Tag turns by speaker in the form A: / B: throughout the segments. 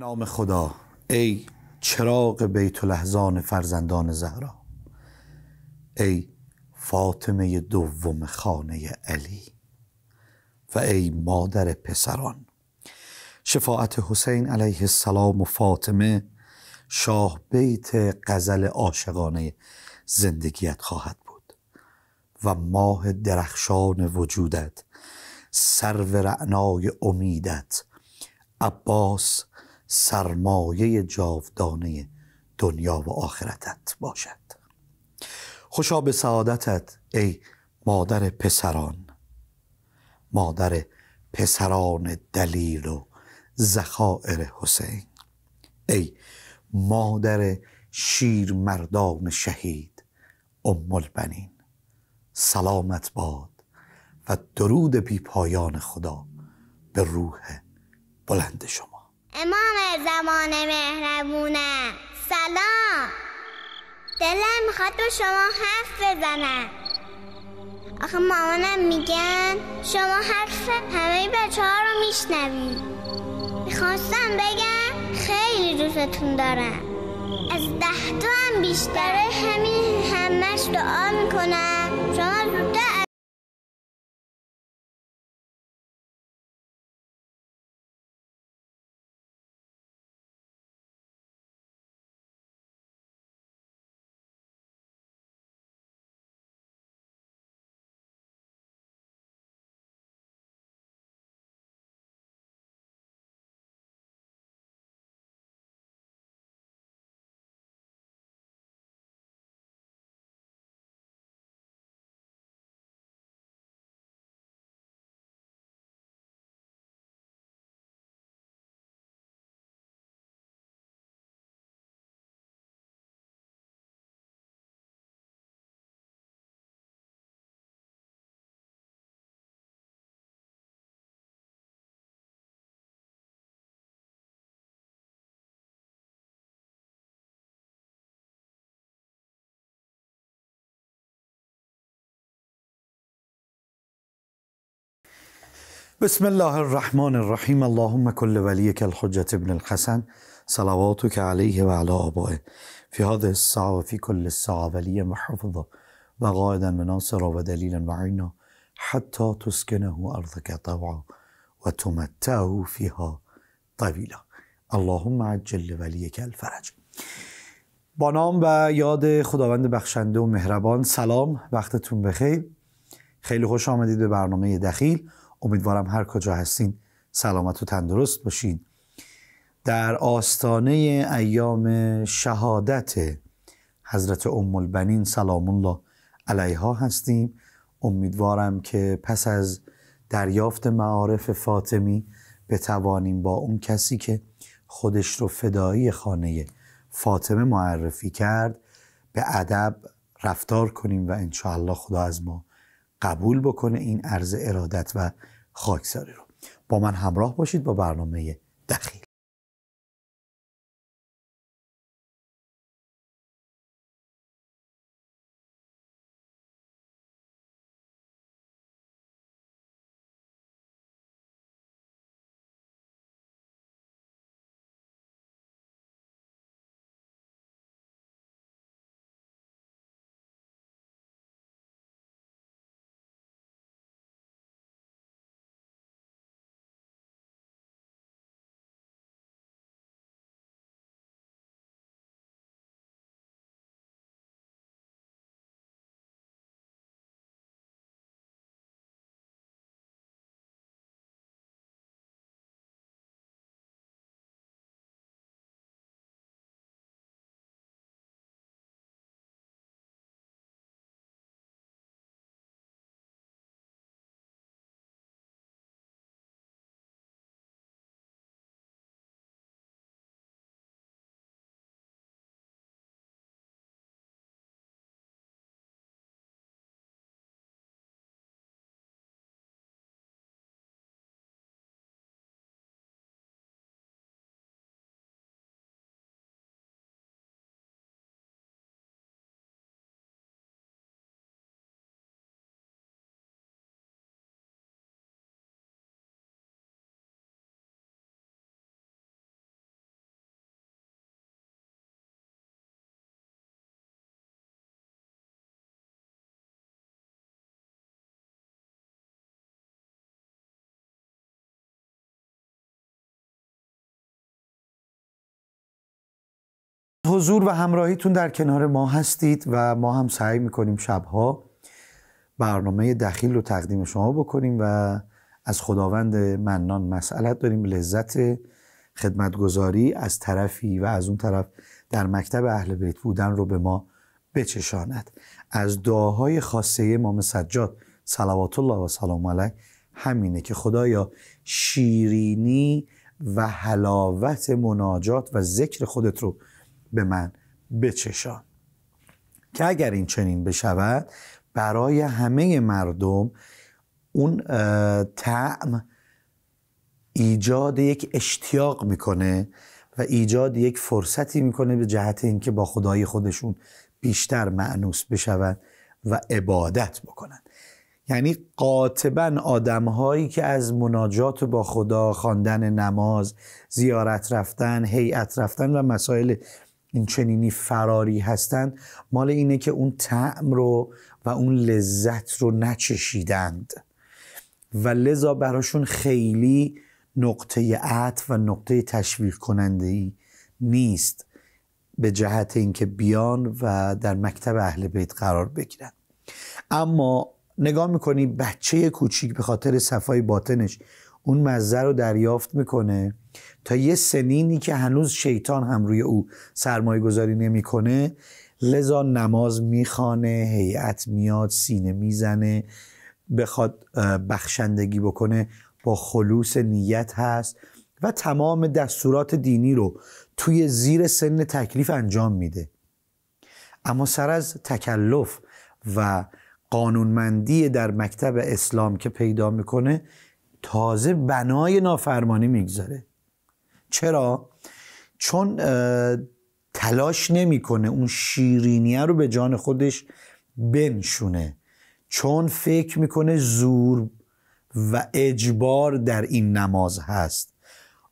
A: نام خدا ای چراغ بیت لحظان فرزندان زهرا ای فاطمه دوم خانه علی و ای مادر پسران شفاعت حسین علیه السلام و فاطمه شاه بیت قزل عاشقانه زندگیت خواهد بود و ماه درخشان وجودت سرو رعنای امیدت عباس سرمایه جاودانه دنیا و آخرتت باشد خوشا به سعادتت ای مادر پسران مادر پسران دلیل و زخائر حسین ای مادر شیر مردان شهید ام البنین سلامت باد و درود بی پایان خدا به روح بلند شما
B: امام زمان مهربونه سلام دلم میخواد با شما حرف بزنم آخه مامانم میگن شما حرف همه بچه ها رو میشنوید میخواستم بگم خیلی دوستتون دارم از ده تا هم بیشتره
C: همین همش دعا میکنم شما
A: بسم الله الرحمن الرحیم اللهم كل کل الحجة ابن الحسن که علیه و علا آبائه في هذه و فی كل الساعة و وحفظا و وناصرا حتی تسکنه ارض تسکنه طبعا و وتمتعه فیها طویلا اللهم عجل کل الفرج با نام و یاد خداوند بخشنده و مهربان سلام وقتتون بخیر خیلی خوش آمدید به برنامه دخیل امیدوارم هر کجا هستین سلامت و تندرست باشین در آستانه ایام شهادت حضرت ام البنین سلام الله علیها هستیم امیدوارم که پس از دریافت معارف فاطمی بتوانیم با اون کسی که خودش رو فدایی خانه فاطمه معرفی کرد به ادب رفتار کنیم و انشاءالله خدا از ما قبول بکنه این عرض ارادت و خاکساری رو با من همراه باشید با برنامه دقیق حضور و همراهیتون در کنار ما هستید و ما هم سعی میکنیم شبها برنامه دخیل رو تقدیم شما بکنیم و از خداوند منان مسئلت داریم لذت خدمتگذاری از طرفی و از اون طرف در مکتب اهل بیت بودن رو به ما بچشاند از دعاهای خاصه امام سجاد صلوات الله و سلام علیه همینه که خدایا شیرینی و حلاوت مناجات و ذکر خودت رو به من بچشان که اگر این چنین بشود برای همه مردم اون طعم ایجاد یک اشتیاق میکنه و ایجاد یک فرصتی میکنه به جهت اینکه با خدای خودشون بیشتر معنوس بشوند و عبادت بکنند یعنی قاطبا آدمهایی که از مناجات با خدا خواندن نماز زیارت رفتن هیئت رفتن و مسائل این چنینی فراری هستند مال اینه که اون طعم رو و اون لذت رو نچشیدند و لذا براشون خیلی نقطه عطف و نقطه تشویق کننده ای نیست به جهت اینکه بیان و در مکتب اهل بیت قرار بگیرن اما نگاه میکنی بچه کوچیک به خاطر صفای باطنش اون مزه رو دریافت میکنه تا یه سنینی که هنوز شیطان هم روی او سرمایه گذاری نمیکنه لذا نماز میخوانه هیئت میاد سینه میزنه بخواد بخشندگی بکنه با خلوص نیت هست و تمام دستورات دینی رو توی زیر سن تکلیف انجام میده اما سر از تکلف و قانونمندی در مکتب اسلام که پیدا میکنه تازه بنای نافرمانی میگذاره چرا چون تلاش نمیکنه اون شیرینیه رو به جان خودش بنشونه چون فکر میکنه زور و اجبار در این نماز هست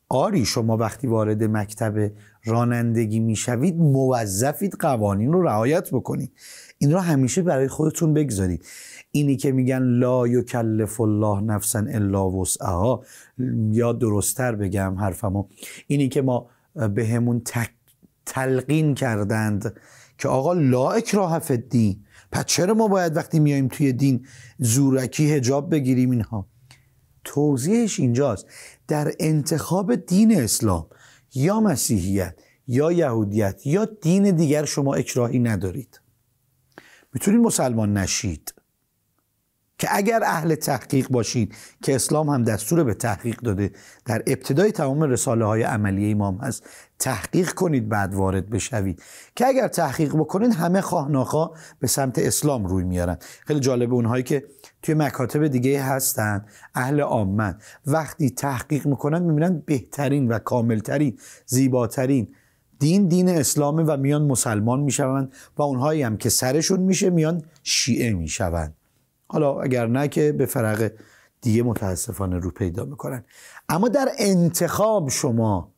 A: آری شما وقتی وارد مکتب رانندگی میشوید موظفید قوانین رو رعایت بکنید این رو همیشه برای خودتون بگذارید اینی که میگن لا یکلف الله نفسا الا وسعها یا درستتر بگم حرفمو اینی که ما به همون تلقین کردند که آقا لا اکراه دین پس چرا ما باید وقتی میایم توی دین زورکی هجاب بگیریم اینها توضیحش اینجاست در انتخاب دین اسلام یا مسیحیت یا یهودیت یا دین دیگر شما اکراهی ندارید میتونید مسلمان نشید که اگر اهل تحقیق باشید که اسلام هم دستور به تحقیق داده در ابتدای تمام رساله های عملی امام هست تحقیق کنید بعد وارد بشوید که اگر تحقیق بکنید همه خواه ناخواه به سمت اسلام روی میارن خیلی جالبه اونهایی که توی مکاتب دیگه هستن اهل آمن وقتی تحقیق میکنن میبینن بهترین و کاملترین زیباترین دین دین اسلامه و میان مسلمان میشوند و اونهایی هم که سرشون میشه میان شیعه میشوند حالا اگر نه که به فرق دیگه متاسفانه رو پیدا میکنن اما در انتخاب شما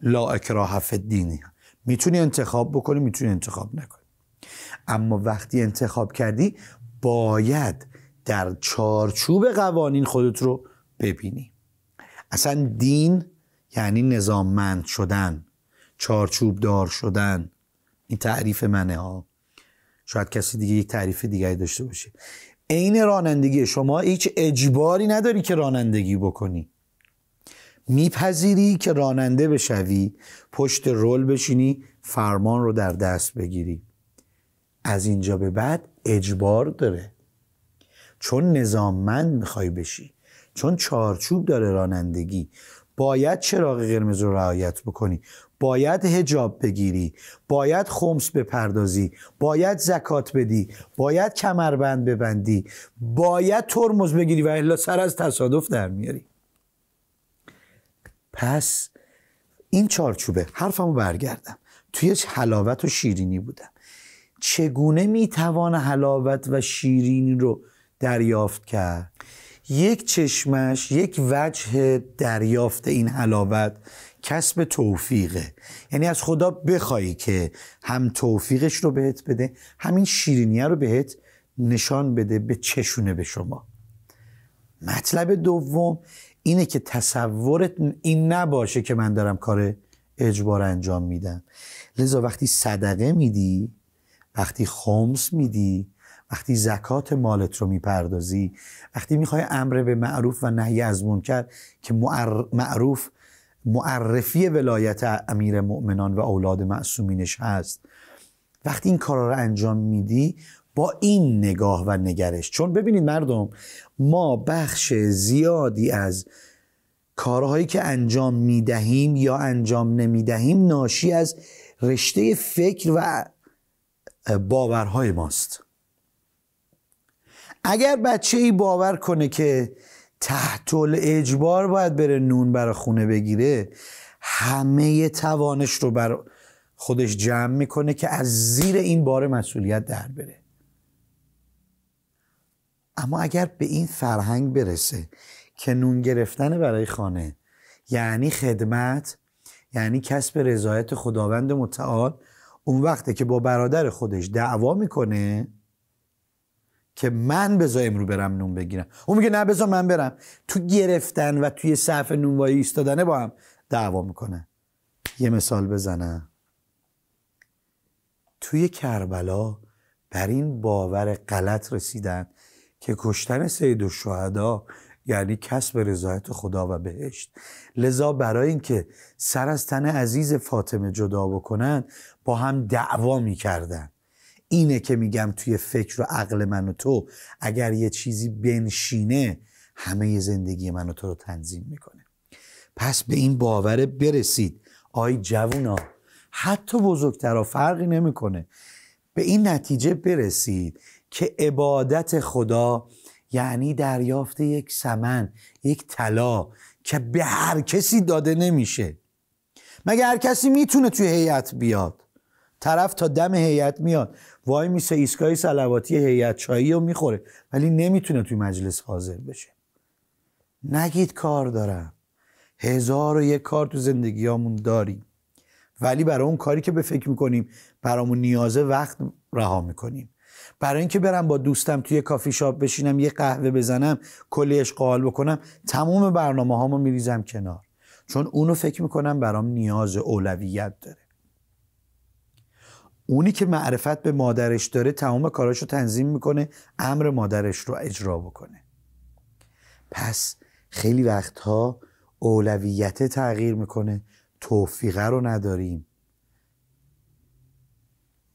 A: لا اکراه دینی میتونی انتخاب بکنی میتونی انتخاب نکنی اما وقتی انتخاب کردی باید در چارچوب قوانین خودت رو ببینی اصلا دین یعنی نظاممند شدن چارچوب دار شدن این تعریف منه ها شاید کسی دیگه یک تعریف دیگری داشته باشه عین رانندگی شما هیچ اجباری نداری که رانندگی بکنی میپذیری که راننده بشوی پشت رول بشینی فرمان رو در دست بگیری از اینجا به بعد اجبار داره چون نظاممند میخوای بشی چون چارچوب داره رانندگی باید چراغ قرمز رو رعایت بکنی باید هجاب بگیری باید خمس بپردازی باید زکات بدی باید کمربند ببندی باید ترمز بگیری و الا سر از تصادف در میاری پس این چارچوبه حرفمو برگردم توی حلاوت و شیرینی بودم چگونه میتوان حلاوت و شیرینی رو دریافت کرد یک چشمش یک وجه دریافت این حلاوت کسب توفیقه یعنی از خدا بخوای که هم توفیقش رو بهت بده همین شیرینیه رو بهت نشان بده به چشونه به شما مطلب دوم اینه که تصورت این نباشه که من دارم کار اجبار انجام میدم لذا وقتی صدقه میدی وقتی خمس میدی وقتی زکات مالت رو میپردازی وقتی میخوای امر به معروف و نهی از منکر که معروف معرفی ولایت امیر مؤمنان و اولاد معصومینش هست وقتی این کارا رو انجام میدی با این نگاه و نگرش چون ببینید مردم ما بخش زیادی از کارهایی که انجام میدهیم یا انجام نمیدهیم ناشی از رشته فکر و باورهای ماست اگر بچه ای باور کنه که تحت اجبار باید بره نون برای خونه بگیره همه توانش رو بر خودش جمع میکنه که از زیر این بار مسئولیت در بره اما اگر به این فرهنگ برسه که نون گرفتن برای خانه یعنی خدمت یعنی کسب رضایت خداوند متعال اون وقته که با برادر خودش دعوا میکنه که من بذار امرو برم نون بگیرم اون میگه نه بذار من برم تو گرفتن و توی صف نونوایی ایستادنه با هم دعوا میکنه یه مثال بزنم توی کربلا بر این باور غلط رسیدن که کشتن سید و شهدا یعنی کسب رضایت خدا و بهشت لذا برای اینکه سر از تن عزیز فاطمه جدا بکنن با هم دعوا میکردن اینه که میگم توی فکر و عقل من و تو اگر یه چیزی بنشینه همه زندگی من و تو رو تنظیم میکنه پس به این باور برسید آی جوونا حتی بزرگترا فرقی نمیکنه به این نتیجه برسید که عبادت خدا یعنی دریافت یک سمن یک طلا که به هر کسی داده نمیشه مگر هر کسی میتونه توی هیئت بیاد طرف تا دم هیئت میاد وای میسه ایستگاه سلواتی هیئت چایی رو میخوره ولی نمیتونه توی مجلس حاضر بشه نگید کار دارم هزار و یک کار تو زندگیامون داریم ولی برای اون کاری که به فکر میکنیم برامون نیازه وقت رها میکنیم برای اینکه برم با دوستم توی کافی شاپ بشینم یه قهوه بزنم کلی اشغال بکنم تمام برنامه هامو میریزم کنار چون اونو فکر میکنم برام نیاز اولویت داره اونی که معرفت به مادرش داره تمام کاراش رو تنظیم میکنه امر مادرش رو اجرا بکنه پس خیلی وقتها اولویت تغییر میکنه توفیقه رو نداریم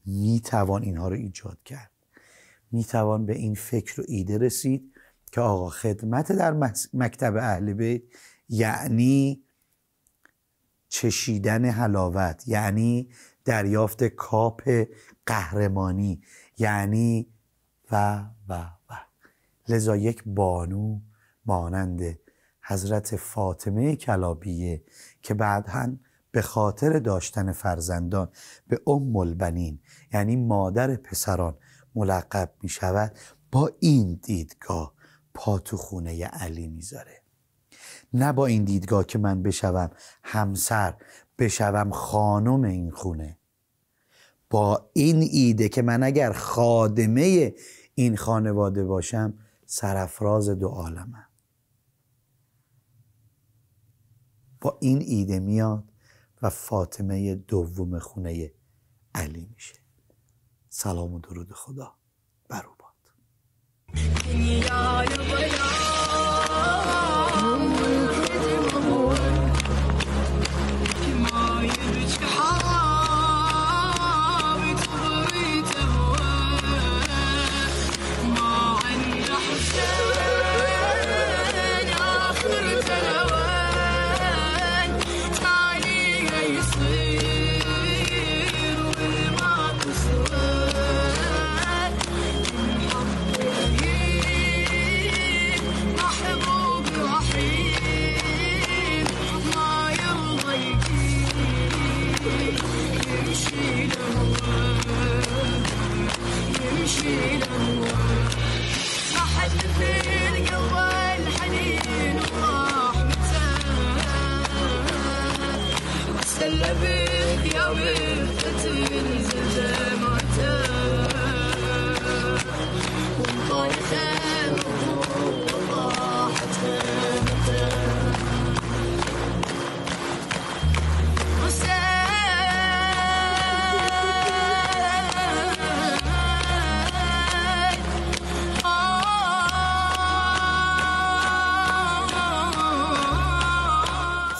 A: میتوان اینها رو ایجاد کرد میتوان به این فکر و ایده رسید که آقا خدمت در مکتب اهل بیت یعنی چشیدن حلاوت یعنی دریافت کاپ قهرمانی یعنی و و و لذا یک بانو مانند حضرت فاطمه کلابیه که هم به خاطر داشتن فرزندان به ام البنین یعنی مادر پسران ملقب می شود با این دیدگاه پا تو خونه علی میذاره نه با این دیدگاه که من بشوم همسر بشوم خانم این خونه با این ایده که من اگر خادمه این خانواده باشم سرفراز دو عالمم با این ایده میاد و فاطمه دوم خونه علی میشه سلام و درود خدا بر او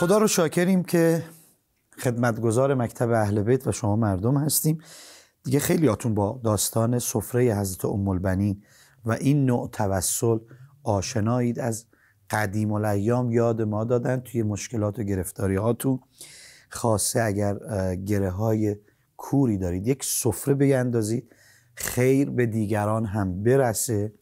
A: خدا رو شاکریم که خدمتگزار مکتب اهل بیت و شما مردم هستیم دیگه خیلی آتون با داستان سفره حضرت ام البنین و این نوع توسل آشنایید از قدیم الایام یاد ما دادن توی مشکلات و گرفتاری خاصه اگر گره های کوری دارید یک سفره بیندازید خیر به دیگران هم برسه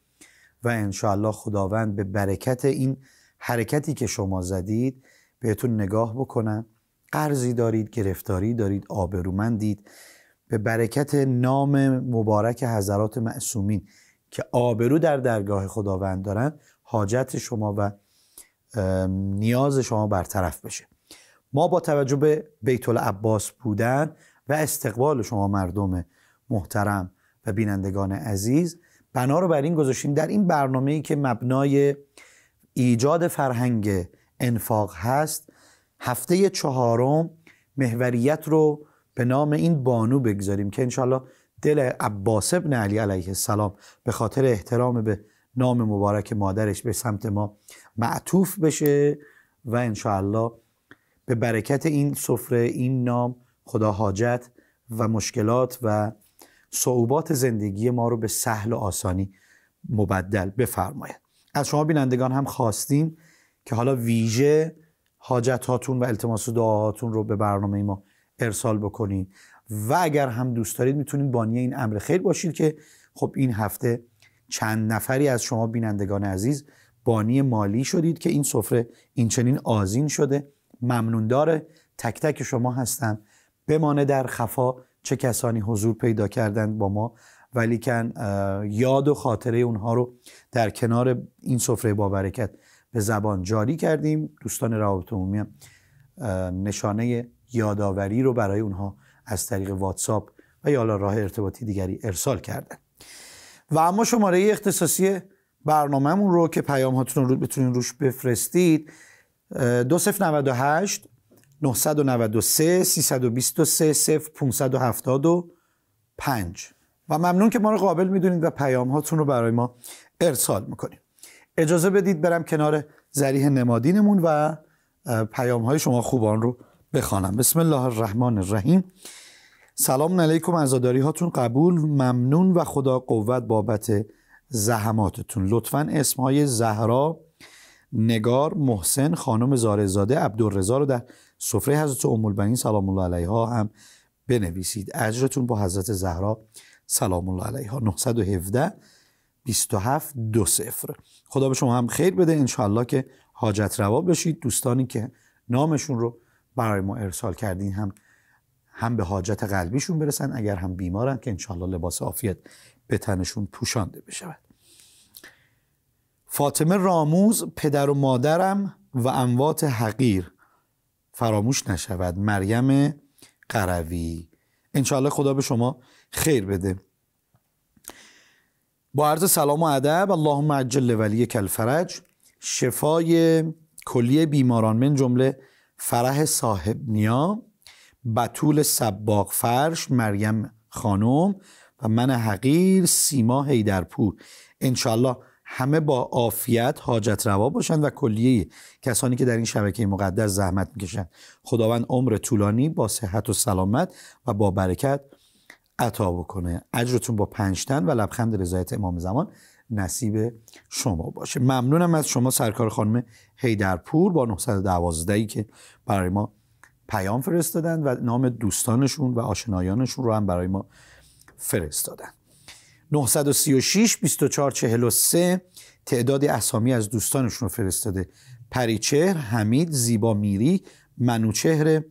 A: و انشاءالله خداوند به برکت این حرکتی که شما زدید بهتون نگاه بکنم قرضی دارید گرفتاری دارید آبرومندید به برکت نام مبارک حضرات معصومین که آبرو در درگاه خداوند دارن حاجت شما و نیاز شما برطرف بشه ما با توجه به بیت العباس بودن و استقبال شما مردم محترم و بینندگان عزیز بنا رو بر این گذاشتیم در این برنامه که مبنای ایجاد فرهنگ انفاق هست هفته چهارم محوریت رو به نام این بانو بگذاریم که انشالله دل عباس ابن علی علیه السلام به خاطر احترام به نام مبارک مادرش به سمت ما معطوف بشه و انشاءالله به برکت این سفره این نام خدا حاجت و مشکلات و صعوبات زندگی ما رو به سهل و آسانی مبدل بفرماید از شما بینندگان هم خواستیم که حالا ویژه حاجت هاتون و التماس و دعاهاتون رو به برنامه ما ارسال بکنید و اگر هم دوست دارید میتونید بانی این امر خیر باشید که خب این هفته چند نفری از شما بینندگان عزیز بانی مالی شدید که این سفره این چنین آزین شده ممنوندار تک تک شما هستم بمانه در خفا چه کسانی حضور پیدا کردند با ما ولیکن یاد و خاطره اونها رو در کنار این سفره با برکت به زبان جاری کردیم دوستان روابط عمومی هم نشانه یادآوری رو برای اونها از طریق واتساپ و یا راه ارتباطی دیگری ارسال کردن و اما شماره اختصاصی برنامهمون رو که پیام هاتون رو بتونین روش بفرستید 2098 993 323 0575 و ممنون که ما رو قابل میدونید و پیام هاتون رو برای ما ارسال میکنید اجازه بدید برم کنار زریح نمادینمون و پیام های شما خوبان رو بخوانم بسم الله الرحمن الرحیم سلام علیکم عزاداری هاتون قبول ممنون و خدا قوت بابت زحماتتون لطفا اسم های زهرا نگار محسن خانم زارزاده عبدالرزا رو در سفره حضرت ام البنین سلام الله علیها هم بنویسید اجرتون با حضرت زهرا سلام الله علیها 917 27 دو صفر خدا به شما هم خیر بده انشالله که حاجت روا بشید دوستانی که نامشون رو برای ما ارسال کردین هم هم به حاجت قلبیشون برسن اگر هم بیمارن که انشاءالله لباس عافیت به تنشون پوشانده بشود فاطمه راموز پدر و مادرم و اموات حقیر فراموش نشود مریم قروی انشالله خدا به شما خیر بده با عرض سلام و ادب اللهم عجل لولی کلفرج شفای کلیه بیماران من جمله فرح صاحب نیا بطول سباق فرش مریم خانم و من حقیر سیما هیدرپور انشالله همه با عافیت حاجت روا باشند و کلیه کسانی که در این شبکه مقدس زحمت میکشند خداوند عمر طولانی با صحت و سلامت و با برکت عطا بکنه اجرتون با پنجتن و لبخند رضایت امام زمان نصیب شما باشه ممنونم از شما سرکار خانم هیدرپور با 912 ای که برای ما پیام فرستادن و نام دوستانشون و آشنایانشون رو هم برای ما فرستادن 936 2443 تعداد اسامی از دوستانشون رو فرستاده پریچهر، حمید، زیبا میری، منوچهر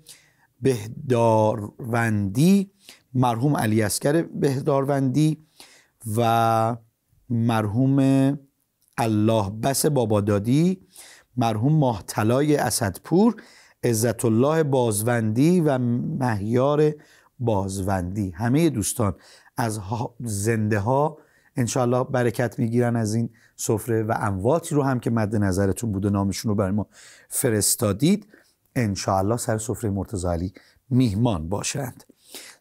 A: بهداروندی مرحوم علی اسکر بهداروندی و مرحوم الله بس بابادادی مرحوم ماهطلای اسدپور عزت الله بازوندی و مهیار بازوندی همه دوستان از زنده ها انشالله برکت میگیرن از این سفره و امواتی رو هم که مد نظرتون بود نامشون رو برای ما فرستادید انشالله سر سفره مرتضی علی میهمان باشند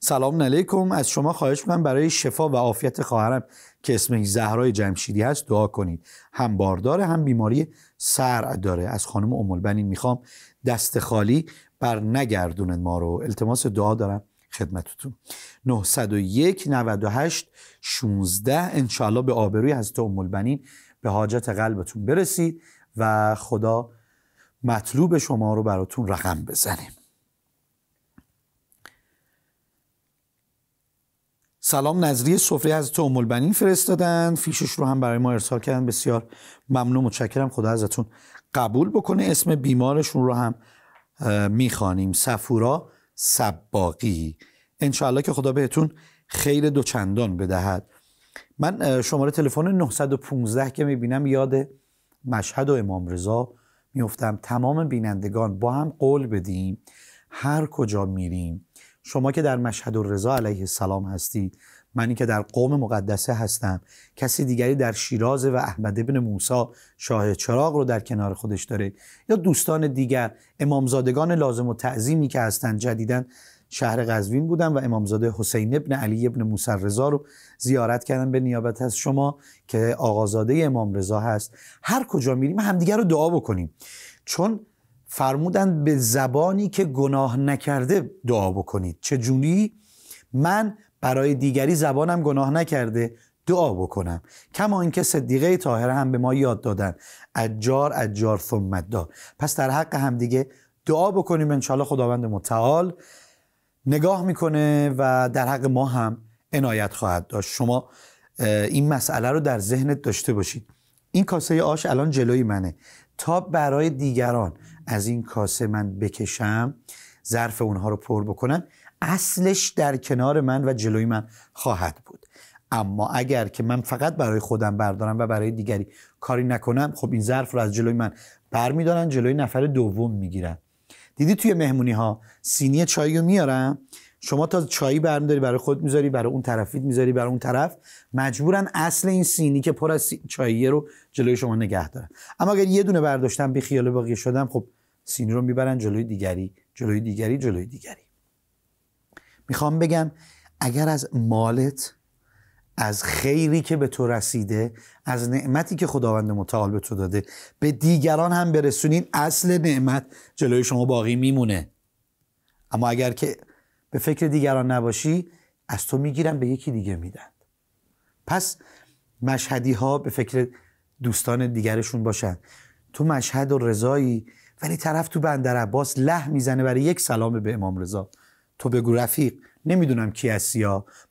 A: سلام علیکم از شما خواهش میکنم برای شفا و عافیت خواهرم که اسمش زهرای جمشیدی هست دعا کنید هم بارداره هم بیماری سرع داره از خانم ام میخوام دست خالی بر نگردونن ما رو التماس دعا دارم خدمتتون 901 98 16 انشالله به آبروی حضرت ام البنین به حاجت قلبتون برسید و خدا مطلوب شما رو براتون رقم بزنیم سلام نظری صفری از تو فرستادن فیشش رو هم برای ما ارسال کردن بسیار ممنون متشکرم خدا ازتون قبول بکنه اسم بیمارشون رو هم میخوانیم سفورا سباقی انشاءالله که خدا بهتون خیر دوچندان بدهد من شماره تلفن 915 که میبینم یاد مشهد و امام رضا میفتم تمام بینندگان با هم قول بدیم هر کجا میریم شما که در مشهد و رضا علیه السلام هستید منی که در قوم مقدسه هستم کسی دیگری در شیراز و احمد ابن موسا شاه چراغ رو در کنار خودش داره یا دوستان دیگر امامزادگان لازم و تعظیمی که هستند جدیدن شهر قزوین بودن و امامزاده حسین ابن علی ابن موسر رضا رو زیارت کردم به نیابت از شما که آقازاده امام رضا هست هر کجا میریم همدیگر رو دعا بکنیم چون فرمودند به زبانی که گناه نکرده دعا بکنید چجونی من برای دیگری زبانم گناه نکرده دعا بکنم کما اینکه صدیقه طاهره هم به ما یاد دادن اجار اجار ثم پس در حق هم دیگه دعا بکنیم انشالله خداوند متعال نگاه میکنه و در حق ما هم عنایت خواهد داشت شما این مسئله رو در ذهنت داشته باشید این کاسه آش الان جلوی منه تا برای دیگران از این کاسه من بکشم ظرف اونها رو پر بکنم اصلش در کنار من و جلوی من خواهد بود اما اگر که من فقط برای خودم بردارم و برای دیگری کاری نکنم خب این ظرف رو از جلوی من برمیدارن جلوی نفر دوم میگیرن دیدی توی مهمونی ها سینی چای رو میارم شما تا چایی برمیداری برای خود میذاری برای اون طرفیت میذاری برای اون طرف مجبورن اصل این سینی که پر از چاییه رو جلوی شما نگه دارن اما اگر یه دونه برداشتم بی خیال باقی شدم خب سینی رو میبرن جلوی دیگری جلوی دیگری جلوی دیگری میخوام بگم اگر از مالت از خیری که به تو رسیده از نعمتی که خداوند متعال به تو داده به دیگران هم برسونین اصل نعمت جلوی شما باقی میمونه اما اگر که به فکر دیگران نباشی از تو میگیرن به یکی دیگه میدن پس مشهدی ها به فکر دوستان دیگرشون باشن تو مشهد و رضایی ولی طرف تو بندر عباس له میزنه برای یک سلام به امام رضا تو بگو رفیق نمیدونم کی هستی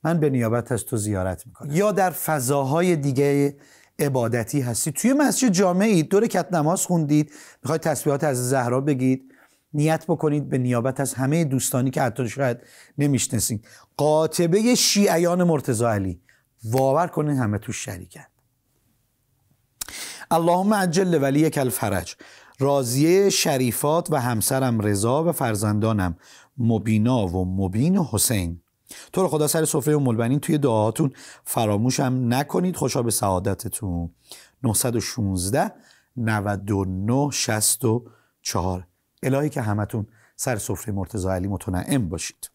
A: من به نیابت از تو زیارت میکنم یا در فضاهای دیگه عبادتی هستی توی مسجد جامعه اید دور کت نماز خوندید میخواید تسبیحات از زهرا بگید نیت بکنید به نیابت از همه دوستانی که حتی شاید نمیشناسید قاطبه شیعیان مرتضی علی باور کنید همه تو شریکن اللهم عجل ولی الفرج راضیه شریفات و همسرم رضا و فرزندانم مبینا و مبین و حسین تو رو خدا سر سفره و ملبنین توی دعاهاتون فراموشم نکنید خوشا به سعادتتون 916 99 64 الهی که همتون سر سفره مرتضی علی متنعم باشید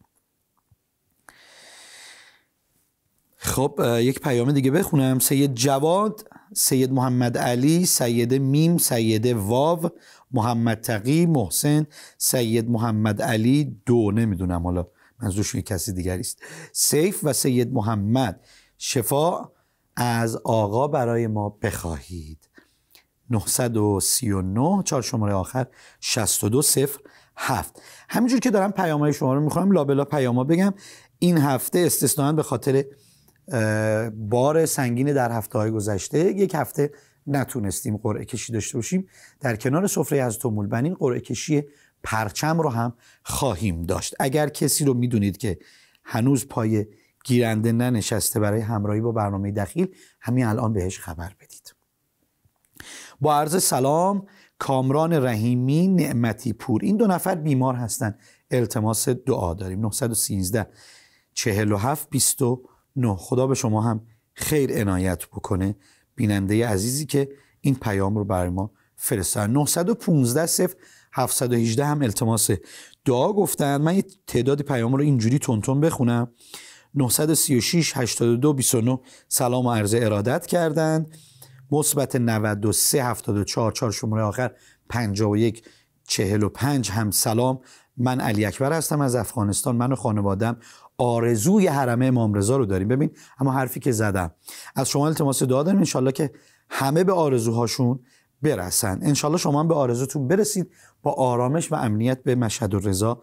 A: خب یک پیام دیگه بخونم سید جواد سید محمد علی سید میم سید واو محمد تقی محسن سید محمد علی دو نمیدونم حالا منظورشون کسی دیگری است سیف و سید محمد شفا از آقا برای ما بخواهید 939 چهار شماره آخر 62 صفر هفت همینجور که دارم پیام شما رو میخونم لابلا پیاما بگم این هفته استثنان به خاطر بار سنگین در هفته های گذشته یک هفته نتونستیم قرعه کشی داشته باشیم در کنار سفره از تومول بنین قرعه کشی پرچم رو هم خواهیم داشت اگر کسی رو میدونید که هنوز پای گیرنده ننشسته برای همراهی با برنامه دخیل همین الان بهش خبر بدید با عرض سلام کامران رحیمی نعمتی پور این دو نفر بیمار هستند التماس دعا داریم 913 47 22 نو خدا به شما هم خیر عنایت بکنه بیننده عزیزی که این پیام رو برای ما فرستن 915 صفر 718 هم التماس دعا گفتن من یه تعداد پیام رو اینجوری تونتون بخونم 936 82 29 سلام و عرض ارادت کردند مثبت 93 74 4 شماره آخر 51 45 هم سلام من علی اکبر هستم از افغانستان من و خانوادم آرزوی حرم امام رضا رو داریم ببین اما حرفی که زدم از شما التماس دعا داریم انشالله که همه به آرزوهاشون برسن انشالله شما هم به آرزوتون برسید با آرامش و امنیت به مشهد و رضا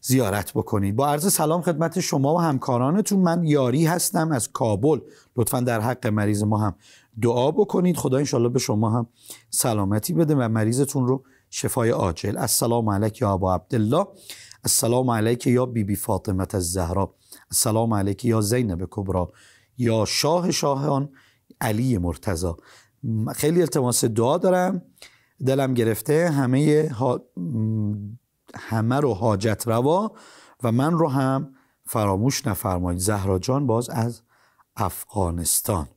A: زیارت بکنید با عرض سلام خدمت شما و همکارانتون من یاری هستم از کابل لطفا در حق مریض ما هم دعا بکنید خدا انشالله به شما هم سلامتی بده و مریضتون رو شفای عاجل السلام علیک یا ابا عبدالله السلام علیک یا بی بی فاطمت الزهرا السلام علیک یا زینب کبرا یا شاه شاهان علی مرتضا خیلی التماس دعا دارم دلم گرفته همه همه رو حاجت روا و من رو هم فراموش نفرمایید زهرا جان باز از افغانستان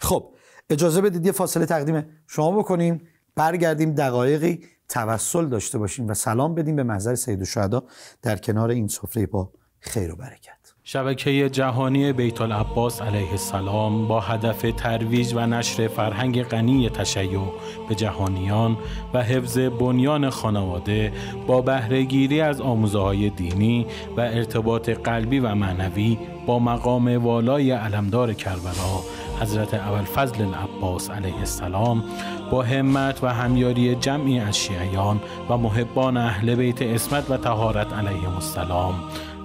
A: خب اجازه بدید یه فاصله تقدیم شما بکنیم برگردیم دقایقی توسل داشته باشیم و سلام بدیم به محضر سید الشهدا در کنار این سفره با خیر و برکت
D: شبکه جهانی بیت العباس علیه السلام با هدف ترویج و نشر فرهنگ غنی تشیع به جهانیان و حفظ بنیان خانواده با بهرهگیری از آموزهای دینی و ارتباط قلبی و معنوی با مقام والای علمدار کربلا حضرت فضل العباس علیه السلام با همت و همیاری جمعی از شیعیان و محبان اهل بیت اسمت و تهارت علیه السلام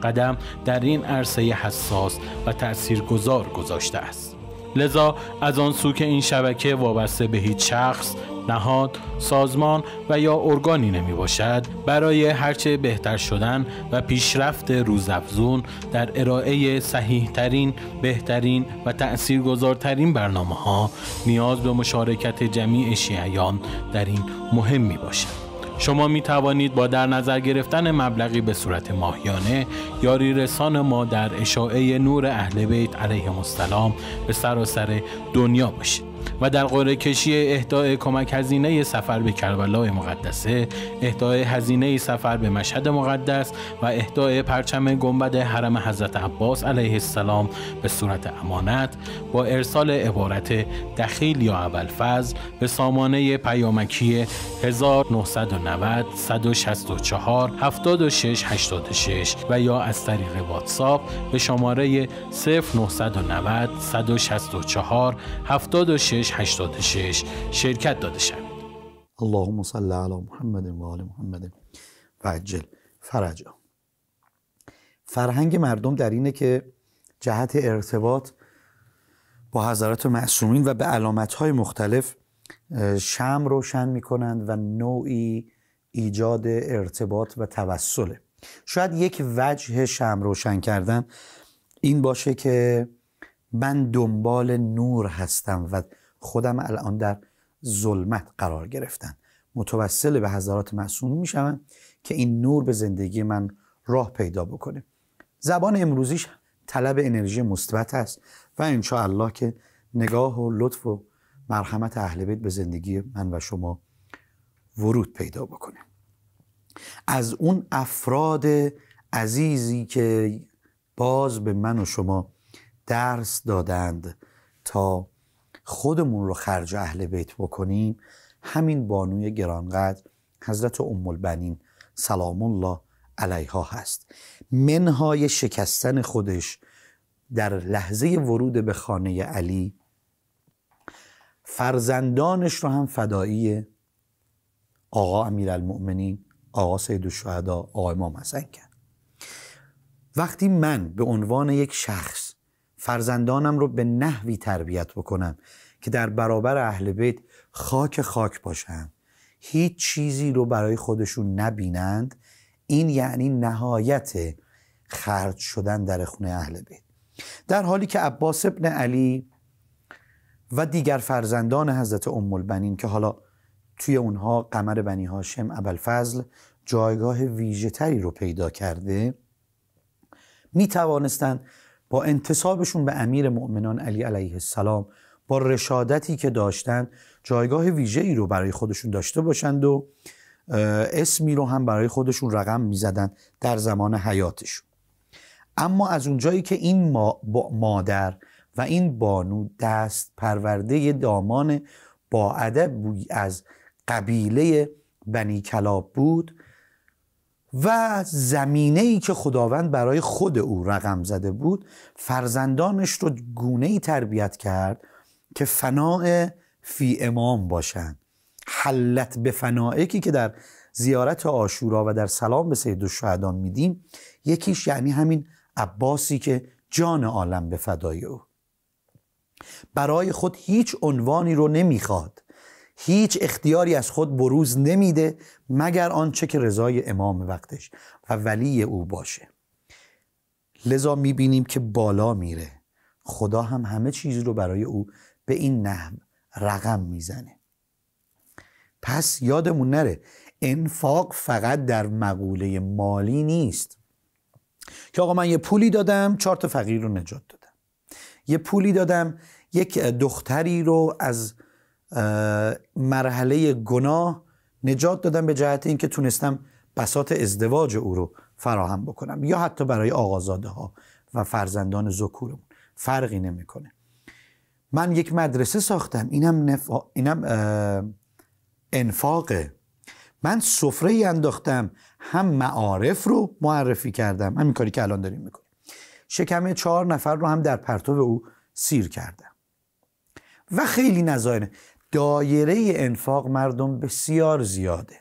D: قدم در این عرصه حساس و گذار گذاشته است لذا از آن سو که این شبکه وابسته به هیچ شخص نهاد، سازمان و یا ارگانی نمی باشد برای هرچه بهتر شدن و پیشرفت روزافزون در ارائه صحیحترین بهترین و تأثیرگذارترین برنامه ها نیاز به مشارکت جمیع شیعیان در این مهم می باشد. شما می توانید با در نظر گرفتن مبلغی به صورت ماهیانه یاری رسان ما در اشاعه نور اهل بیت علیه السلام به سراسر دنیا باشید و در قرعه کشی اهداع کمک هزینه سفر به کربلای مقدسه، اهداع هزینه سفر به مشهد مقدس و اهداع پرچم گنبد حرم حضرت عباس علیه السلام به صورت امانت با ارسال عبارت دخیل یا ابوالفضل به سامانه پیامکی 1990 164 76 86 و یا از طریق واتساپ به شماره 0990 164 76 86 شرکت داده شد اللهم صل
A: علی محمد و آل محمد و عجل فرجا فرهنگ مردم در اینه که جهت ارتباط با حضرت معصومین و به علامتهای مختلف شم روشن میکنند و نوعی ایجاد ارتباط و توسله شاید یک وجه شم روشن کردن این باشه که من دنبال نور هستم و خودم الان در ظلمت قرار گرفتن متوسل به حضرات معصوم میشوم که این نور به زندگی من راه پیدا بکنه زبان امروزیش طلب انرژی مثبت است و الله که نگاه و لطف و مرحمت اهل بیت به زندگی من و شما ورود پیدا بکنه از اون افراد عزیزی که باز به من و شما درس دادند تا خودمون رو خرج اهل بیت بکنیم همین بانوی گرانقدر حضرت ام البنین سلام الله علیها هست منهای شکستن خودش در لحظه ورود به خانه علی فرزندانش رو هم فدایی آقا امیرالمؤمنین آقا سید الشهدا آقا امام حسن کرد وقتی من به عنوان یک شخص فرزندانم رو به نحوی تربیت بکنم که در برابر اهل بیت خاک خاک باشم هیچ چیزی رو برای خودشون نبینند این یعنی نهایت خرج شدن در خونه اهل بیت در حالی که عباس ابن علی و دیگر فرزندان حضرت ام البنین که حالا توی اونها قمر بنی هاشم فضل جایگاه ویژه تری رو پیدا کرده می توانستن با انتصابشون به امیر مؤمنان علی علیه السلام با رشادتی که داشتن جایگاه ویژه ای رو برای خودشون داشته باشند و اسمی رو هم برای خودشون رقم زدن در زمان حیاتشون اما از اونجایی که این مادر و این بانو دست پرورده دامان با ادب از قبیله بنی کلاب بود و زمینه ای که خداوند برای خود او رقم زده بود فرزندانش رو گونه ای تربیت کرد که فناع فی امام باشند حلت به فنائکی که در زیارت آشورا و در سلام به سید شهدان میدیم یکیش یعنی همین عباسی که جان عالم به فدای او برای خود هیچ عنوانی رو نمیخواد هیچ اختیاری از خود بروز نمیده مگر آنچه که رضای امام وقتش و ولی او باشه لذا میبینیم که بالا میره خدا هم همه چیز رو برای او به این نهم رقم میزنه پس یادمون نره انفاق فقط در مقوله مالی نیست که آقا من یه پولی دادم چهار تا فقیر رو نجات دادم یه پولی دادم یک دختری رو از مرحله گناه نجات دادم به جهت اینکه تونستم بسات ازدواج او رو فراهم بکنم یا حتی برای آقازاده ها و فرزندان زکورمون فرقی نمیکنه من یک مدرسه ساختم اینم نفا... اینم انفاقه من سفره ای انداختم هم معارف رو معرفی کردم همین کاری که الان داریم میکنیم شکم چهار نفر رو هم در پرتو او سیر کردم و خیلی نظایر دایره انفاق مردم بسیار زیاده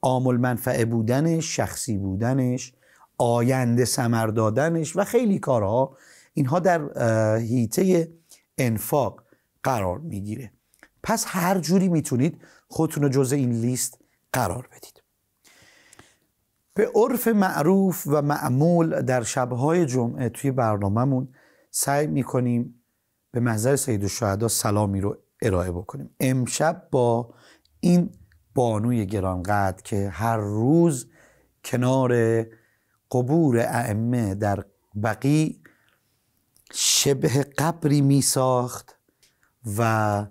A: آمول منفعه بودنش شخصی بودنش آینده سمر دادنش و خیلی کارها اینها در هیته انفاق قرار میگیره پس هر جوری میتونید خودتون رو جز این لیست قرار بدید به عرف معروف و معمول در شبهای جمعه توی برنامهمون سعی میکنیم به محضر سید الشهدا سلامی رو ارائه بکنیم امشب با این بانوی گرانقدر که هر روز کنار قبور ائمه در بقی شبه قبری می ساخت و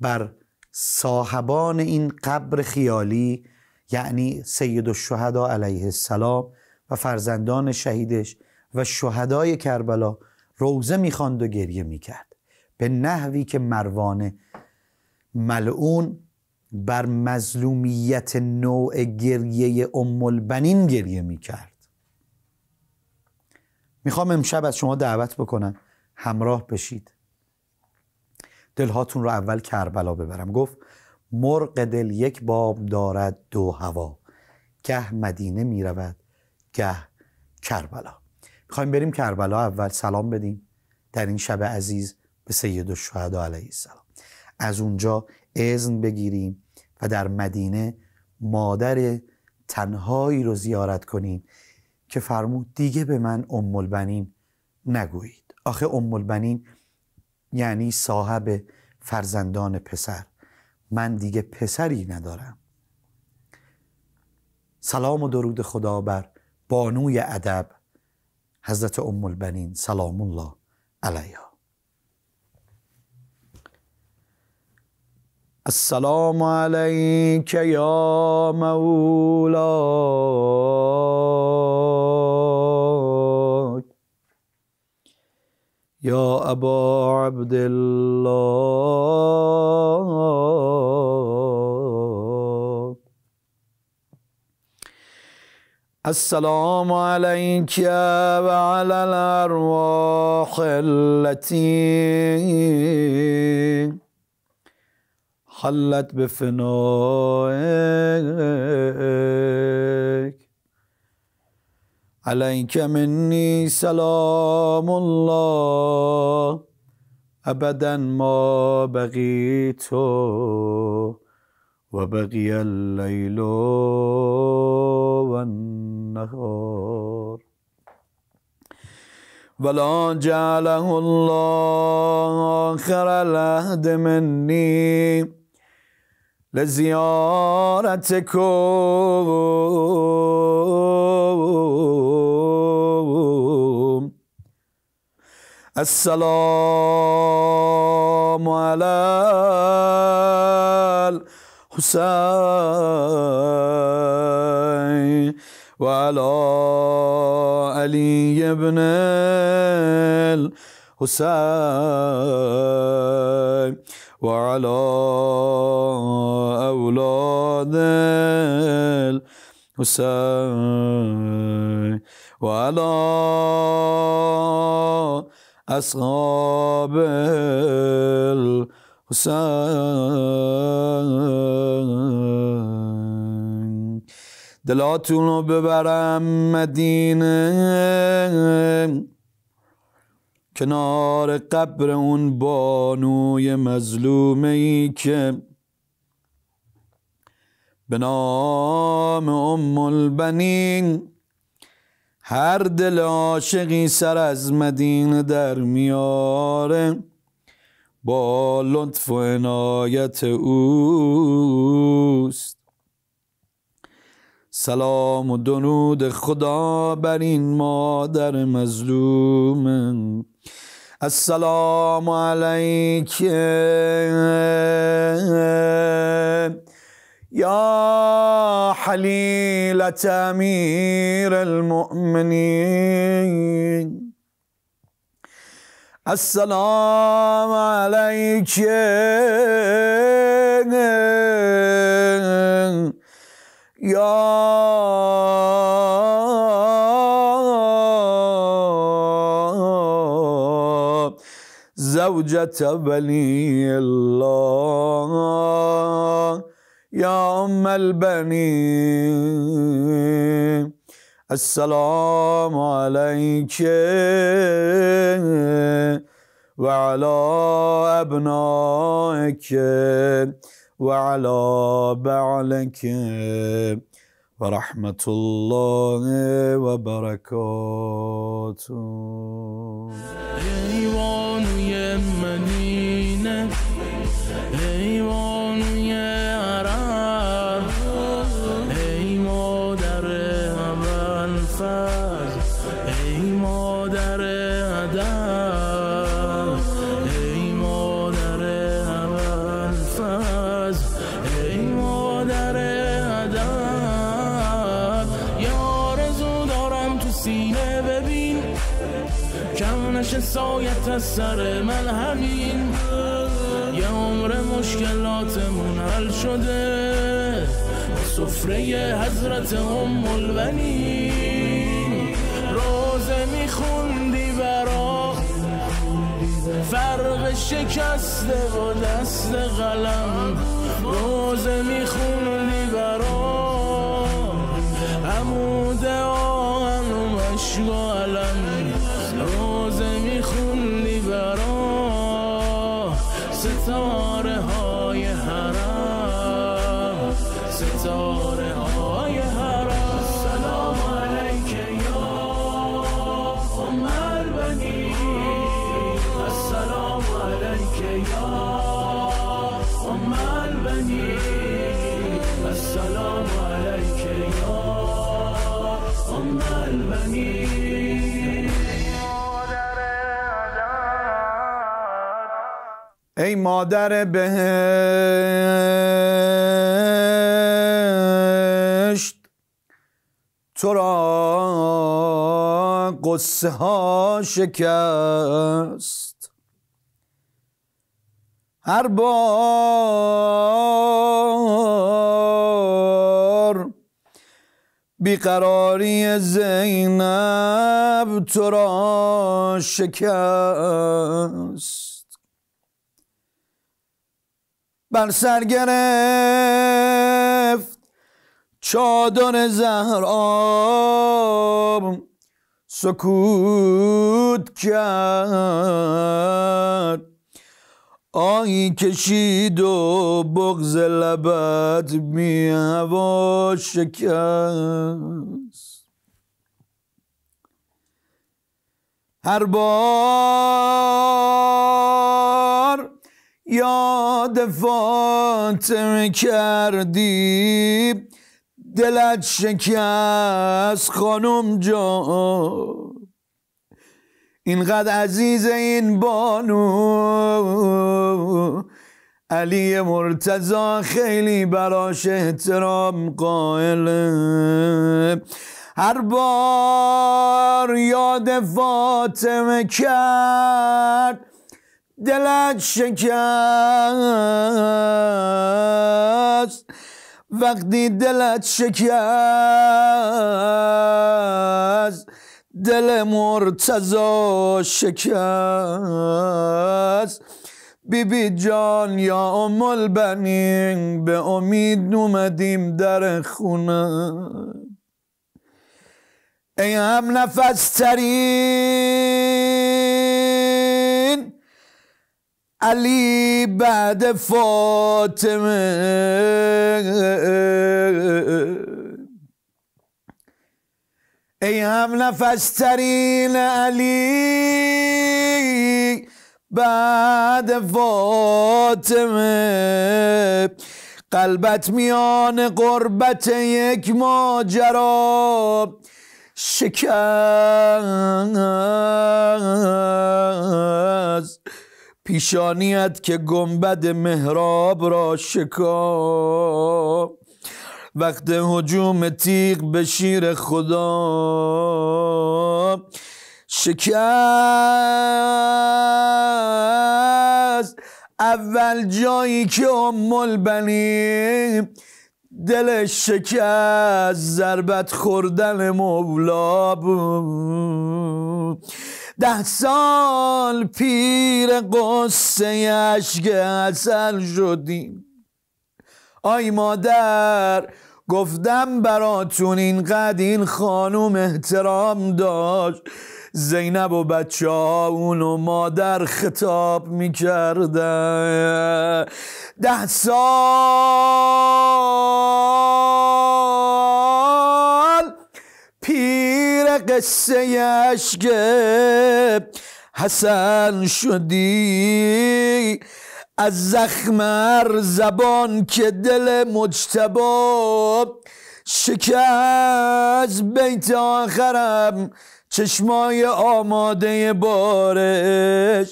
A: بر صاحبان این قبر خیالی یعنی سید الشهدا علیه السلام و فرزندان شهیدش و شهدای کربلا روزه میخواند و گریه میکرد به نحوی که مروانه ملعون بر مظلومیت نوع گریه ام البنین گریه می کرد میخوام امشب از شما دعوت بکنم همراه بشید دلهاتون رو اول کربلا ببرم گفت مرغ دل یک باب دارد دو هوا گه مدینه می رود گه کربلا میخوایم بریم کربلا اول سلام بدیم در این شب عزیز به سید الشهدا علیه السلام از اونجا اذن بگیریم و در مدینه مادر تنهایی رو زیارت کنیم که فرمود دیگه به من ام البنین نگویید آخه ام البنین یعنی صاحب فرزندان پسر من دیگه پسری ندارم سلام و درود خدا بر بانوی ادب حضرت ام البنین سلام الله علیها السلام عليك
B: يا مولاي يا أبا عبد الله السلام عليك وعلى الأرواح التي حلت به فنائک علیک منی سلام الله ابدا ما بقیت و بقی اللیل و النهار ولا جعله الله آخر العهد منی لزيارتكم السلام على الحسين وعلى علي بن الحسين وعلى أولاد الحسين وعلى أصحاب الحسين دلاتون رو ببرم مدینه کنار قبر اون بانوی مظلومه ای که به نام ام البنین هر دل عاشقی سر از مدینه در میاره با لطف و عنایت اوست سلام و دنود خدا بر این مادر مظلوم السلام علیکم یا حلیلة امیر المؤمنین السلام علیکم يا زوجة بني الله يا أم البني السلام عليك وعلى أبنائك وعلى بعلك ورحمة الله وبركاته
E: یا از سر من همین یه عمر مشکلاتمون حل شده سفره حضرت ام البنی روزه میخوندی برا فرق شکسته و دست قلم روزه میخوندی برا عمود آهن و مشگ
B: ای مادر بهشت تو را قصه ها شکست هر بار بیقراری زینب تو را شکست بر سر گرفت چادر آب سکوت کرد آهی کشید و بغز لبت می هوا شکست هر بار یاد فاطمه کردی دلت شکست خانم جا اینقدر عزیز این بانو علی مرتزا خیلی براش احترام قائل هر بار یاد فاطمه کرد دلت شکست وقتی دلت شکست دل مرتزا شکست بیبی بی جان یا امال بنین به امید اومدیم در خونه ای هم نفس ترین علی بعد فاطمه ای هم نفسترین علی بعد فاطمه قلبت میان قربت یک ماجرا شکست پیشانیت که گنبد مهراب را شکاف وقت حجوم تیغ به شیر خدا شکست اول جایی که ام البنی دل شکست ضربت خوردن مولا بود ده سال پیر قصه عشق اصل شدیم آی مادر گفتم براتون اینقدر این خانوم احترام داشت زینب و بچه ها اونو مادر خطاب میکردن ده سال پیر قصه عشق حسن شدی از زخمر زبان که دل مجتبا شکست بیت آخرم چشمای آماده بارش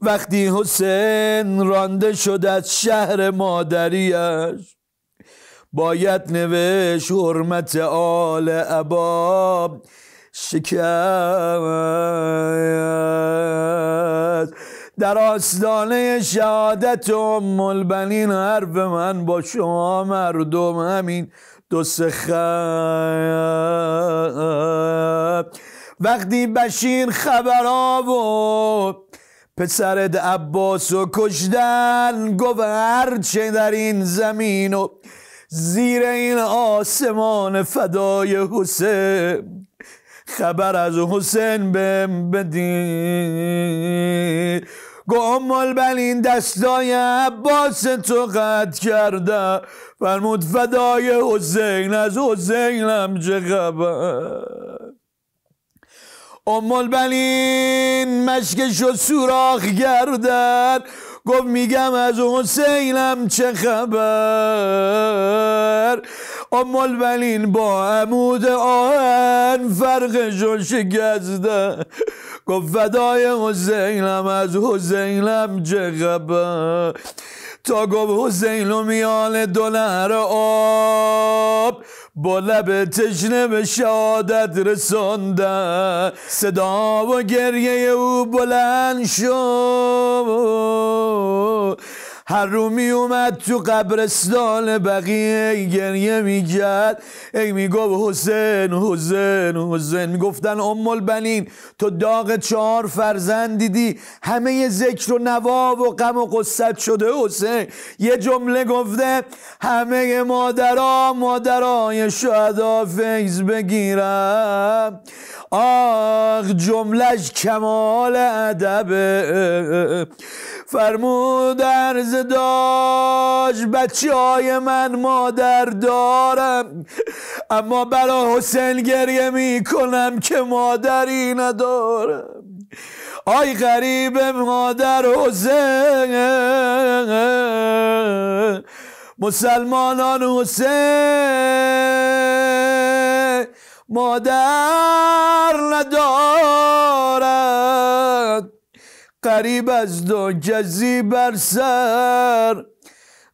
B: وقتی حسین رانده شد از شهر مادریش باید نوش حرمت آل عباب شکست در آستانه شهادت ام البنین حرف من با شما مردم همین دو خواهیم وقتی بشیر خبر آورد پسرت عباس و کشتن گفت هرچه در این زمین و زیر این آسمان فدای حسین خبر از حسین بهم بدین گو امال بل این دستای عباس تو قد کرده فرمود فدای حسین از حسینم چه خبر ام البلین مشکش و سوراخ گردن گفت میگم از حسینم چه خبر ام البلین با عمود آهن فرقشو گزده گفت فدای حسینم از حسینم چه خبر تا گفت حسین و میان دو آب با لب تشنه به شهادت رسنده صدا و گریه او بلند شد هر رو اومد تو قبرستان بقیه گریه میکرد ای میگو حسین حسین حسین گفتن ام البنین تو داغ چهار فرزند دیدی همه ذکر و نواب و غم و قصت شده حسین یه جمله گفته همه مادرها مادرای شهدا فیض بگیرم آخ جملش کمال ادب فرمود ارز داش بچه های من مادر دارم اما برا حسین گریه می کنم که مادری ندارم آی غریب مادر حسین مسلمانان حسین مادر ندارد قریب از دو جزی بر سر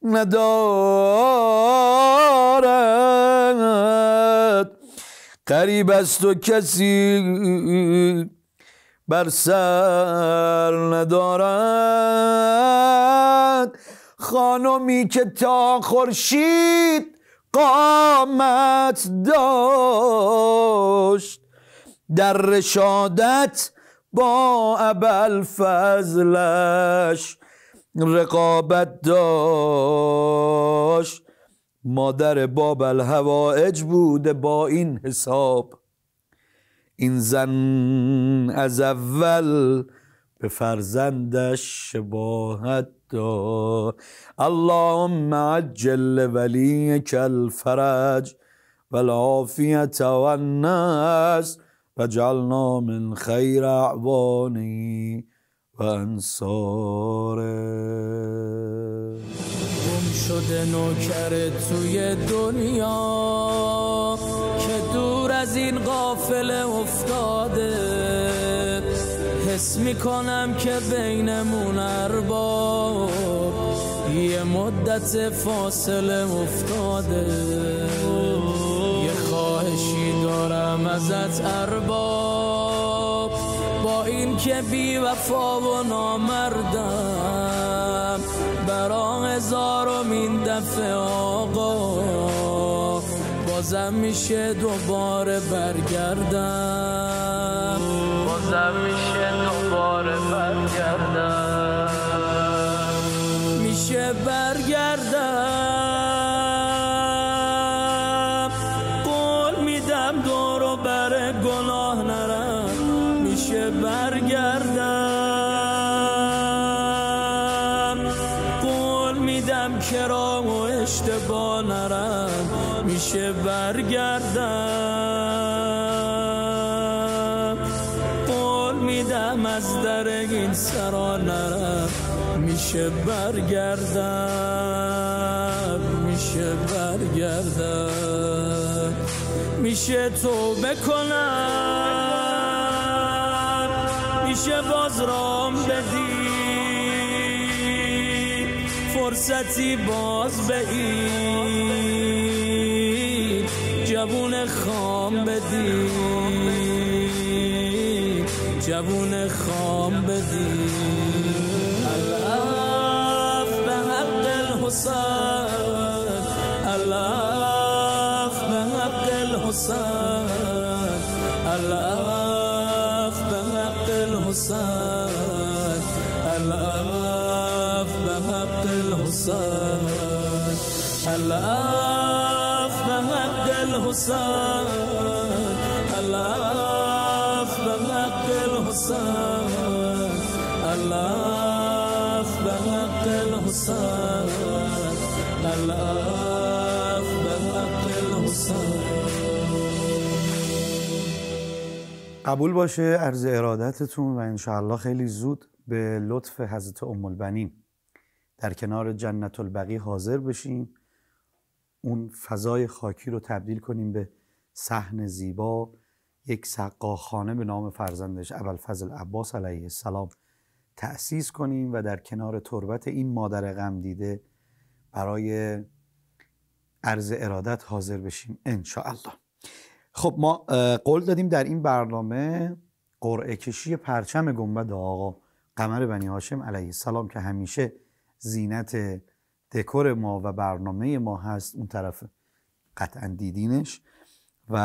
B: ندارد قریب از تو کسی بر سر ندارد خانمی که تا خورشید قامت داشت در رشادت با ابل فضلش رقابت داشت مادر باب الهوائج بوده با این حساب این زن از اول به فرزندش شباهت اللهم عجل لوليك الفرج والعافية والناس واجعلنا من خير و انصاره
F: گم شده نوکره توی دنیا که دور از این قافله افتاده حس میکنم که بینمون ارباب یه مدت فاصله افتاده یه خواهشی دارم ازت ارباب با این که بی وفا و نامردم برا این دفعه آقا بازم میشه دوباره برگردم بازم میشه دوباره برگردم میشه برگردم دیدم که و اشتباه نرم میشه برگردم قول میدم از در این سرا نرم میشه برگردم میشه برگردم میشه توبه کنم میشه باز رام بدی فرصتی باز به این جوون خام بدی جوون خام بدی الاف به حق الحسن الاف به حق الحسن
A: قبول باشه عرض ارادتتون و انشاءالله خیلی زود به لطف حضرت ام البنین در کنار جنت البقی حاضر بشیم اون فضای خاکی رو تبدیل کنیم به صحن زیبا یک خانه به نام فرزندش فضل عباس علیه السلام تأسیس کنیم و در کنار تربت این مادر غم دیده برای عرض ارادت حاضر بشیم انشاءالله خب ما قول دادیم در این برنامه قرعه کشی پرچم گنبد آقا قمر بنی هاشم علیه السلام که همیشه زینت دکور ما و برنامه ما هست اون طرف قطعا دیدینش و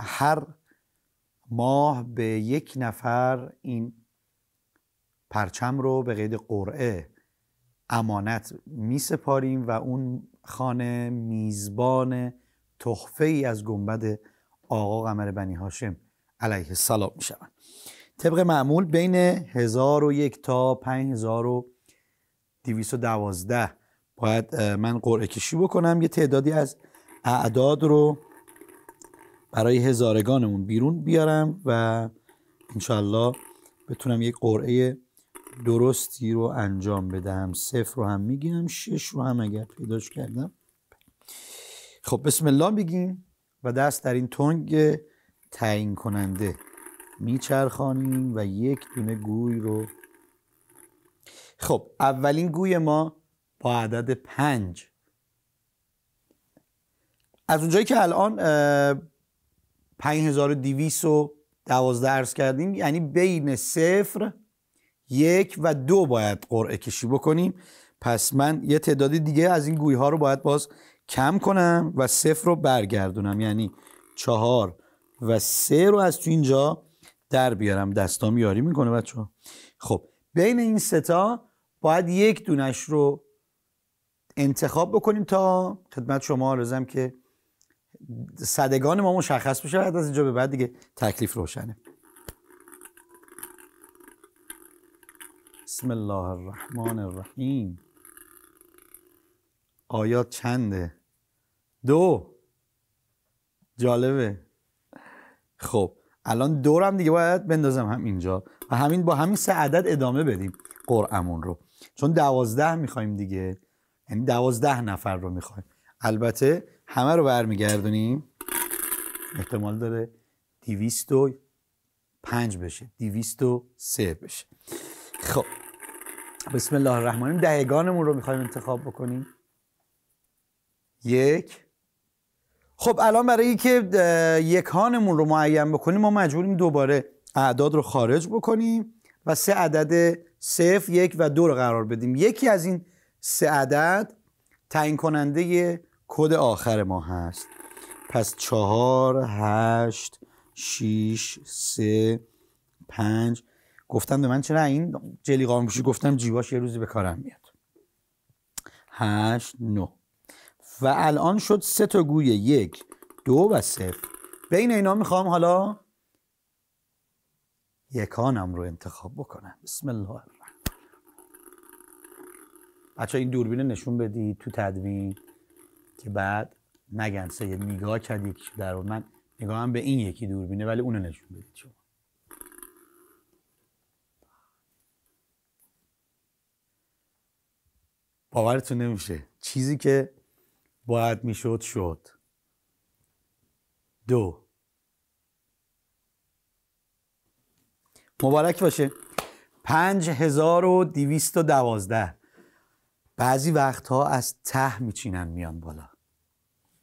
A: هر ماه به یک نفر این پرچم رو به قید قرعه امانت می سپاریم و اون خانه میزبان تخفه ای از گنبد آقا قمر بنی هاشم علیه السلام می شود طبق معمول بین 1001 تا 5212 باید من قرعه کشی بکنم یه تعدادی از اعداد رو برای هزارگانمون بیرون بیارم و انشالله بتونم یک قرعه درستی رو انجام بدم صفر رو هم میگیرم شش رو هم اگر پیداش کردم خب بسم الله بگیم و دست در این تنگ تعیین کننده میچرخانیم و یک دونه گوی رو خب اولین گوی ما با عدد پنج از اونجایی که الان دوازده ارز کردیم یعنی بین صفر یک و دو باید قرعه کشی بکنیم پس من یه تعدادی دیگه از این گویه ها رو باید باز کم کنم و صفر رو برگردونم یعنی چهار و سه رو از تو اینجا در بیارم دستام یاری میکنه بچه خب بین این ستا باید یک دونش رو انتخاب بکنیم تا خدمت شما لازم که صدگان ما مشخص بشه بعد از اینجا به بعد دیگه تکلیف روشنه بسم الله الرحمن الرحیم آیات چنده دو جالبه خب الان دورم دیگه باید بندازم هم اینجا و همین با همین سه عدد ادامه بدیم قرآمون رو چون دوازده میخوایم دیگه یعنی دوازده نفر رو میخوایم البته همه رو برمیگردونیم احتمال داره دیویست و پنج بشه دیویست و سه بشه خب بسم الله الرحمن دهگانمون رو میخوایم انتخاب بکنیم یک خب الان برای اینکه یکانمون رو معین بکنیم ما مجبوریم دوباره اعداد رو خارج بکنیم و سه عدد صفر یک و دو رو قرار بدیم یکی از این سه عدد تعیین کننده کد آخر ما هست پس چهار هشت شیش سه پنج گفتم به من چرا این جلی قانون گفتم جیباش یه روزی به کارم میاد هشت نه و الان شد سه تا گوی یک دو و صفر بین اینا میخوام حالا یکانم رو انتخاب بکنم بسم الله الرحمن بچه این دوربین نشون بدید تو تدوین که بعد نگن یه نگاه کرد در من نگاهم به این یکی دوربینه ولی اونو نشون بدید شما باورتون نمیشه چیزی که باید میشد شد دو مبارک باشه پنج هزار و دیویست و دوازده بعضی وقتها از ته میچینن میان بالا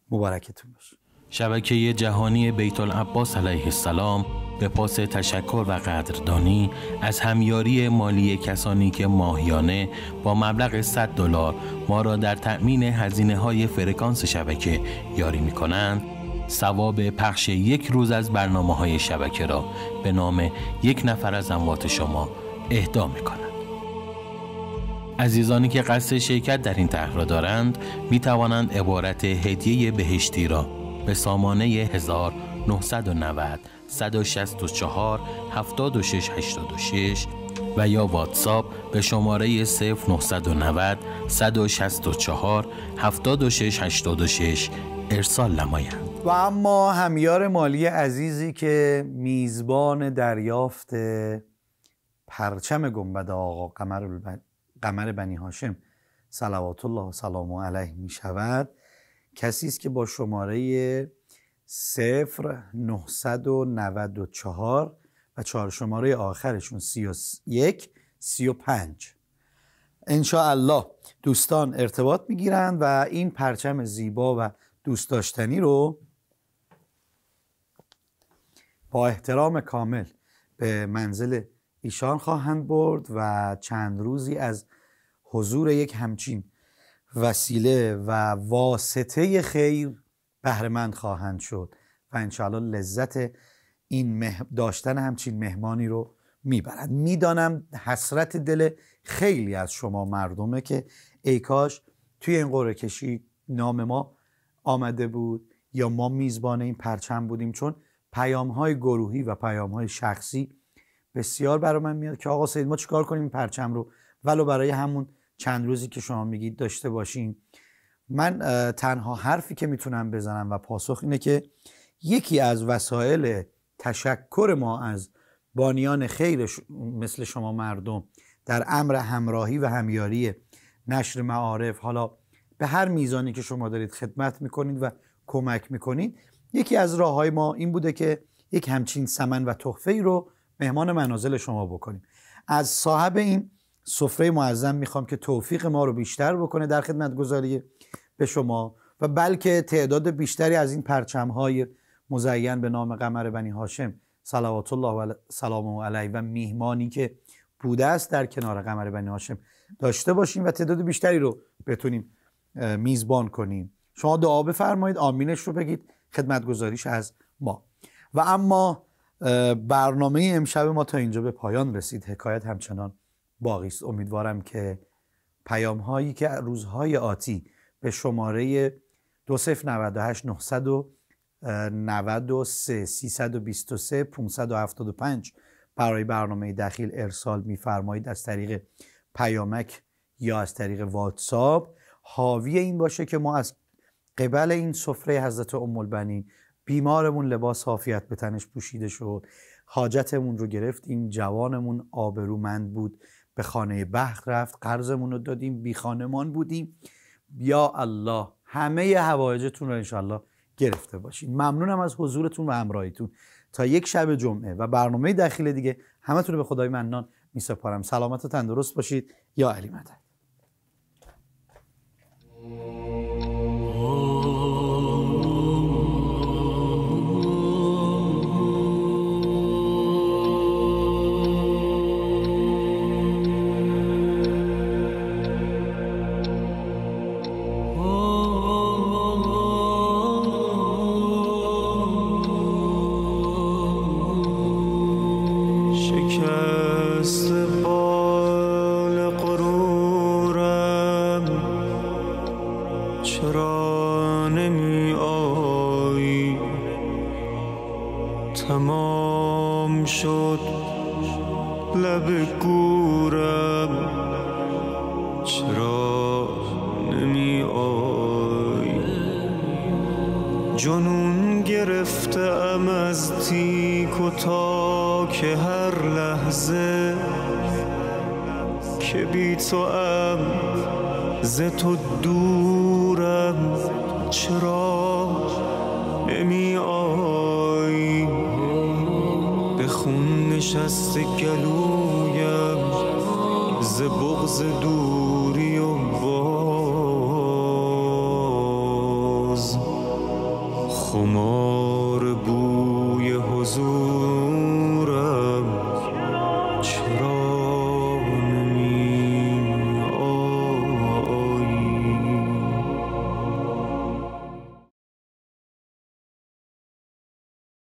D: مبارکتون باشه شبکه جهانی بیت العباس علیه السلام به پاس تشکر و قدردانی از همیاری مالی کسانی که ماهیانه با مبلغ 100 دلار ما را در تأمین هزینه های فرکانس شبکه یاری می کنند سواب پخش یک روز از برنامه های شبکه را به نام یک نفر از اموات شما اهدا می کنند. عزیزانی که قصد شرکت در این طرح را دارند می توانند عبارت هدیه بهشتی را به سامانه 1990 164 7686 و یا واتساپ به شماره 0990 164 7686 ارسال نمایند
A: و اما همیار مالی عزیزی که میزبان دریافت پرچم گنبد آقا قمر, قمر بنی هاشم صلوات الله و سلام علیه می شود کسی است که با شماره 0 994 و چهار شماره آخرشون 31 35 الله دوستان ارتباط میگیرند و این پرچم زیبا و دوست داشتنی رو با احترام کامل به منزل ایشان خواهند برد و چند روزی از حضور یک همچین وسیله و واسطه خیر بهرهمند خواهند شد و انشاءالله لذت این داشتن همچین مهمانی رو میبرد میدانم حسرت دل خیلی از شما مردمه که ای کاش توی این قره کشی نام ما آمده بود یا ما میزبان این پرچم بودیم چون پیام های گروهی و پیام های شخصی بسیار برای من میاد که آقا سید ما چیکار کنیم این پرچم رو ولو برای همون چند روزی که شما میگید داشته باشیم من تنها حرفی که میتونم بزنم و پاسخ اینه که یکی از وسایل تشکر ما از بانیان خیر مثل شما مردم در امر همراهی و همیاری نشر معارف حالا به هر میزانی که شما دارید خدمت میکنید و کمک میکنید یکی از راه های ما این بوده که یک همچین سمن و تحفه رو مهمان منازل شما بکنیم از صاحب این سفره معظم میخوام که توفیق ما رو بیشتر بکنه در خدمت به شما و بلکه تعداد بیشتری از این پرچم های مزین به نام قمر بنی هاشم صلوات الله و سلام علیه و میهمانی که بوده است در کنار قمر بنی هاشم داشته باشیم و تعداد بیشتری رو بتونیم میزبان کنیم شما دعا بفرمایید آمینش رو بگید خدمتگذاریش از ما و اما برنامه امشب ما تا اینجا به پایان رسید حکایت همچنان باقی امیدوارم که پیام هایی که روزهای آتی به شماره 2098 993 323 575 برای برنامه دخیل ارسال میفرمایید از طریق پیامک یا از طریق واتساب حاوی این باشه که ما از قبل این سفره حضرت ام البنین بیمارمون لباس حافیت به تنش پوشیده شد حاجتمون رو گرفت این جوانمون آبرومند بود به خانه بخت رفت قرضمون رو دادیم بی خانمان بودیم یا الله همه هوایجتون رو انشالله گرفته باشید ممنونم از حضورتون و همراهیتون تا یک شب جمعه و برنامه داخل دیگه همتون رو به خدای منان می سپارم سلامت و تندرست باشید یا علی مدد
C: تو دورم چرا نمی آیی به خون نشست گلویم ز بغز دور